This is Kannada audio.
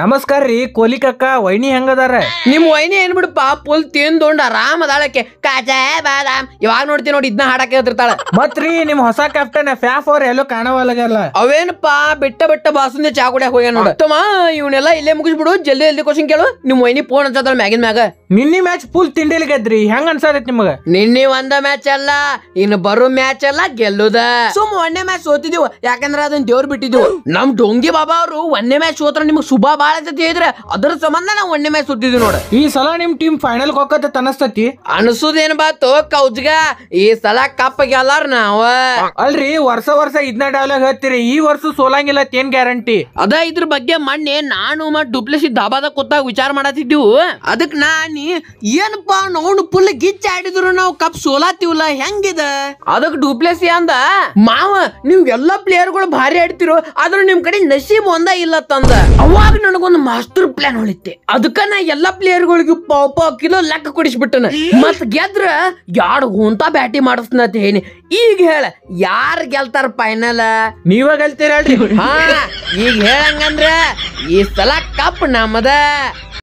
ನಮಸ್ಕಾರ ರೀ ಕೋಲಿ ಕಕ್ಕ ವೈನಿ ಹೆಂಗದಾರ ನಿಮ್ ವೈನಿ ಏನ್ ಬಿಡಪ್ಪ ಫುಲ್ ತಿಂದೊಂಡ್ ಆರಾಮ್ ಅದಾಳಕ್ಕೆ ಕಾಜಾ ಬಾದಾಮ್ ಇವಾಗ ನೋಡ್ತೀನಿ ನೋಡಿ ಇದ್ನ ಹಾಡಕ್ಕೆ ಹೇಳ್ತಿರ್ತಾಳ ಮತ್ರಿ ನಿಮ್ ಹೊಸ ಕ್ಯಾಪ್ಟನ್ ಫ್ಯಾಫ್ ಅವ್ರ ಎಲ್ಲೋ ಕಾಣವಲ್ಲ ಅವೇನಪ್ಪ ಬಿಟ್ಟ ಬಿಟ್ಟ ಬಾಸುಂದ ಚಾ ಕುಡಿಯಾಕ ಹೋಗ್ಯ ನೋಡ ಇವನೆಲ್ಲ ಇವ್ನೆಲ್ಲ ಇಲ್ಲೇ ಮುಗಿಸ್ಬಿಡು ಜಲ್ದಿ ಜಲ್ದಿ ಕ್ವಶನ್ ಕೇಳು ನಿಮ್ ವೈನಿ ಫೋನ್ ಹಚ್ಚದ ಮ್ಯಾಗಿನ ಮ್ಯಾಗ ನಿನ್ನೆ ಮ್ಯಾಚ್ ಫುಲ್ ತಿಂಡಿಲ್ ಗೆದ್ರಿ ಹೆಂಗ್ ನಿಮಗ ನಿನ್ನೆ ಒಂದ ಮ್ಯಾಚ್ ಅಲ್ಲ ಇನ್ ಬರೋ ಮ್ಯಾಚ್ ಅಲ್ಲ ಗೆಲ್ಲುದ ಸುಮ್ ಒಂದೇ ಮ್ಯಾಚ್ ಸೋತಿದೀವಿ ಯಾಕಂದ್ರ ಅದನ್ನ ದೇವ್ರ ಬಿಟ್ಟಿದ್ವು ನಮ್ ಡೊಂಗಿ ಬಾಬಾ ಅವರು ಒಂದೇ ಮ್ಯಾಚ್ ಸೋತ್ರ ನಿಮ್ಗೆ ಸುಭಾ ಬಾಳ ಜೊತೆ ಇದ್ರ ಅದ್ರ ಸಂಬಂಧ ನಾವು ಒಣ್ಣೆ ಮೇಲೆ ಸುದ್ದಿದ್ವಿ ನೋಡ ಈ ಸಲ ನಿಮ್ ಟೀಮ್ ಫೈನಲ್ ಹೋಗತ್ತೆ ಅನಸ್ತತಿ ಅನ್ಸುದೇನ್ ಬಾತು ಕೌಜ್ಗ ಈ ಸಲ ಕಪ್ಪ ಗೆಲ್ಲಾರ ನಾವ ಅಲ್ರಿ ವರ್ಷ ವರ್ಷ ಇದ್ನ ಡೈಲಾಗ್ ಹೇಳ್ತೀರಿ ಈ ವರ್ಷ ಸೋಲಂಗಿಲ್ಲ ಏನ್ ಗ್ಯಾರಂಟಿ ಅದ ಇದ್ರ ಬಗ್ಗೆ ಮಣ್ಣೆ ನಾನು ಮತ್ ಡುಪ್ಲೆಸಿ ದಾಬಾದ ಕೂತಾಗ ವಿಚಾರ ಮಾಡತ್ತಿದ್ದೀವು ಅದಕ್ ನಾನಿ ಏನಪ್ಪಾ ನೋಡು ಫುಲ್ ಗಿಚ್ಚ ಆಡಿದ್ರು ನಾವು ಕಪ್ ಸೋಲಾತಿವಲ್ಲ ಹೆಂಗಿದ ಅದಕ್ ಡುಪ್ಲೆಸಿ ಅಂದ ಮಾವ ನೀವ್ ಎಲ್ಲಾ ಪ್ಲೇಯರ್ಗಳು ಭಾರಿ ಆಡ್ತಿರೋ ಆದ್ರೂ ನಿಮ್ ಕಡೆ ನಶೀಬ್ ಒಂದ ಇಲ್ಲ ತಂದ ಅವಾಗ ನನಗೊಂದು ಮಾಸ್ಟರ್ ಪ್ಲಾನ್ ಹೊಳಿತೆ ಅದಕ್ಕ ನಾ ಎಲ್ಲಾ ಪ್ಲೇಯರ್ ಗಳಿಗೆ ಪಾಪ ಕಿಲೋ ಲೆಕ್ಕ ಕೊಡಿಸ್ಬಿಟ್ಟನ ಮತ್ ಗೆದ್ರ ಯಾರು ಹೊಂತ ಬ್ಯಾಟಿ ಮಾಡಿಸ್ನತ್ ಹೇನಿ ಈಗ ಹೇಳ ಯಾರ್ ಗೆಲ್ತಾರ ಫೈನಲ್ ನೀವ ಗೆಲ್ತೀರಲ್ರಿ ಹಾ ಈಗ ಹೇಳಂಗಂದ್ರ ಈ ಸಲ ಕಪ್ ನಮ್ಮದ